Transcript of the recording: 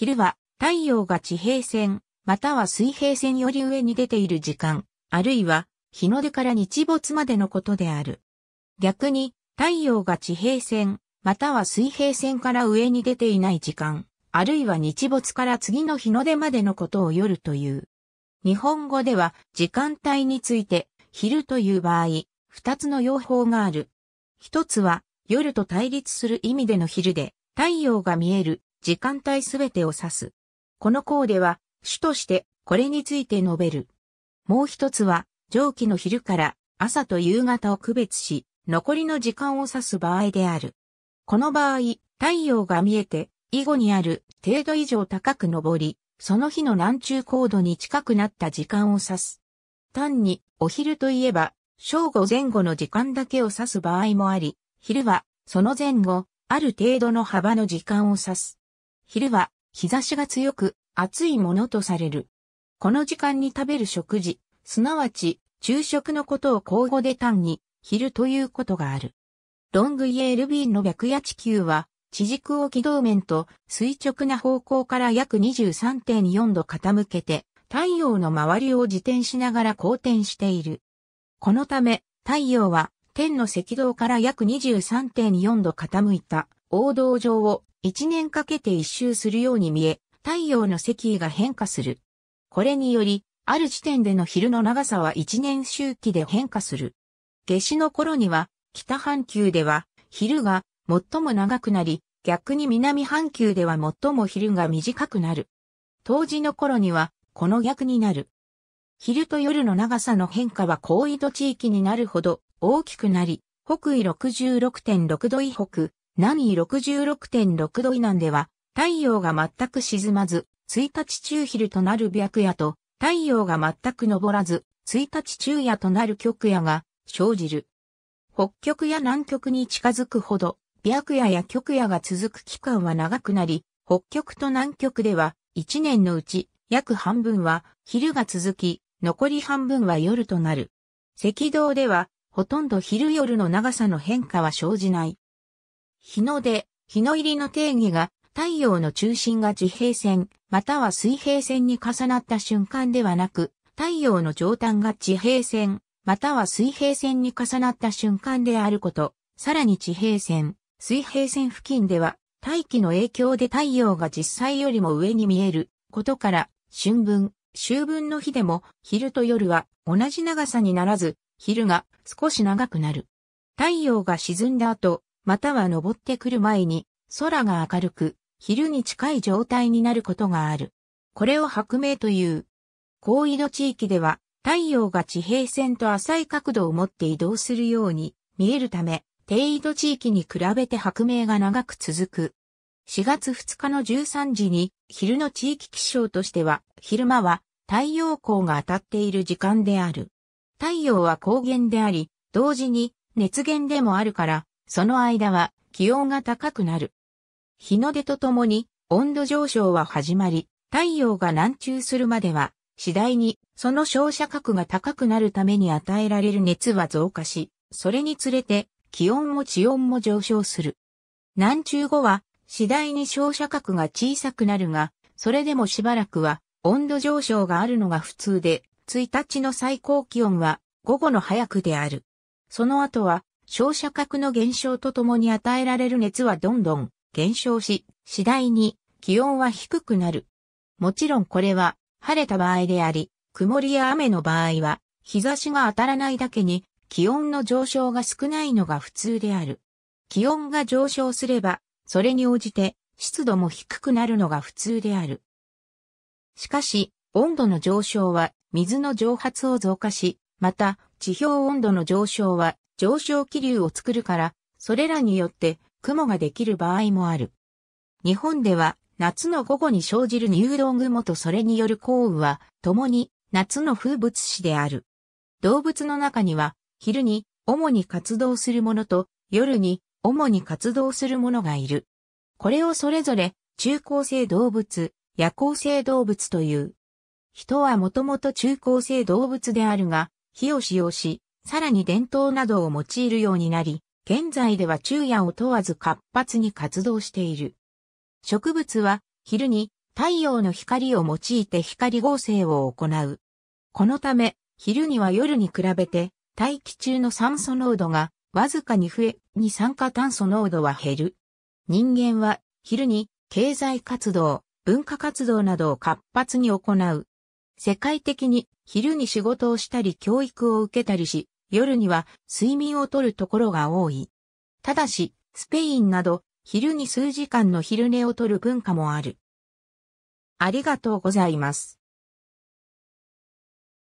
昼は太陽が地平線、または水平線より上に出ている時間、あるいは日の出から日没までのことである。逆に太陽が地平線、または水平線から上に出ていない時間、あるいは日没から次の日の出までのことを夜という。日本語では時間帯について昼という場合、二つの用法がある。一つは夜と対立する意味での昼で太陽が見える時間帯すべてを指す。この項では、主としてこれについて述べる。もう一つは、上記の昼から朝と夕方を区別し、残りの時間を指す場合である。この場合、太陽が見えて、以後にある程度以上高く上り、その日の南中高度に近くなった時間を指す。単に、お昼といえば、正午前後の時間だけを指す場合もあり、昼は、その前後、ある程度の幅の時間を指す。昼は日差しが強く暑いものとされる。この時間に食べる食事、すなわち昼食のことを交互で単に昼ということがある。ロングイエールビーの白夜地球は地軸を軌道面と垂直な方向から約23.4度傾けて太陽の周りを自転しながら公転している。このため太陽は天の赤道から約23.4度傾いた王道上を1年かけて一周するように見え、太陽の石位が変化する。これにより、ある時点での昼の長さは1年周期で変化する。夏至の頃には、北半球では、昼が最も長くなり、逆に南半球では最も昼が短くなる。冬至の頃には、この逆になる。昼と夜の長さの変化は高緯度地域になるほど大きくなり、北緯66.6度以北、南緯66.6度以南では、太陽が全く沈まず、1日中昼となる白夜と、太陽が全く昇らず、1日中夜となる極夜が生じる。北極や南極に近づくほど、白夜や極夜が続く期間は長くなり、北極と南極では、1年のうち、約半分は昼が続き、残り半分は夜となる。赤道では、ほとんど昼夜の長さの変化は生じない。日の出、日の入りの定義が、太陽の中心が地平線、または水平線に重なった瞬間ではなく、太陽の上端が地平線、または水平線に重なった瞬間であること、さらに地平線、水平線付近では、大気の影響で太陽が実際よりも上に見えることから、春分、秋分の日でも、昼と夜は同じ長さにならず、昼が少し長くなる。太陽が沈んだ後、または登ってくる前に、空が明るく、昼に近い状態になることがある。これを白明という。高緯度地域では、太陽が地平線と浅い角度を持って移動するように見えるため、低緯度地域に比べて白明が長く続く。4月2日の13時に昼の地域気象としては、昼間は太陽光が当たっている時間である。太陽は光源であり、同時に熱源でもあるから、その間は気温が高くなる。日の出とともに温度上昇は始まり、太陽が南中するまでは、次第にその照射角が高くなるために与えられる熱は増加し、それにつれて気温も地温も上昇する。南中後は次第に照射角が小さくなるが、それでもしばらくは温度上昇があるのが普通で、1日の最高気温は午後の早くである。その後は照射角の減少とともに与えられる熱はどんどん減少し、次第に気温は低くなる。もちろんこれは晴れた場合であり、曇りや雨の場合は日差しが当たらないだけに気温の上昇が少ないのが普通である。気温が上昇すれば、それに応じて湿度も低くなるのが普通である。しかし、温度の上昇は水の蒸発を増加し、また地表温度の上昇は上昇気流を作るから、それらによって雲ができる場合もある。日本では夏の午後に生じる入道雲とそれによる降雨は、共に夏の風物詩である。動物の中には、昼に主に活動するものと、夜に主に活動するものがいる。これをそれぞれ、中高生動物、夜行性動物という。人はもともと中高生動物であるが、火を使用し、さらに伝統などを用いるようになり、現在では昼夜を問わず活発に活動している。植物は昼に太陽の光を用いて光合成を行う。このため、昼には夜に比べて大気中の酸素濃度がわずかに増え、二酸化炭素濃度は減る。人間は昼に経済活動、文化活動などを活発に行う。世界的に昼に仕事をしたり教育を受けたりし、夜には睡眠をとるところが多い。ただし、スペインなど昼に数時間の昼寝をとる文化もある。ありがとうございます。